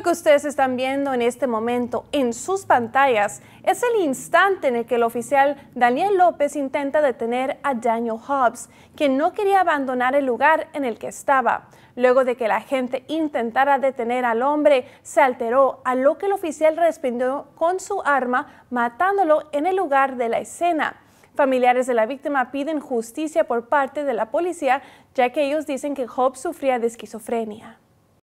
Lo que ustedes están viendo en este momento en sus pantallas es el instante en el que el oficial Daniel López intenta detener a Daniel Hobbs, quien no quería abandonar el lugar en el que estaba. Luego de que la gente intentara detener al hombre, se alteró, a lo que el oficial respondió con su arma, matándolo en el lugar de la escena. Familiares de la víctima piden justicia por parte de la policía, ya que ellos dicen que Hobbs sufría de esquizofrenia.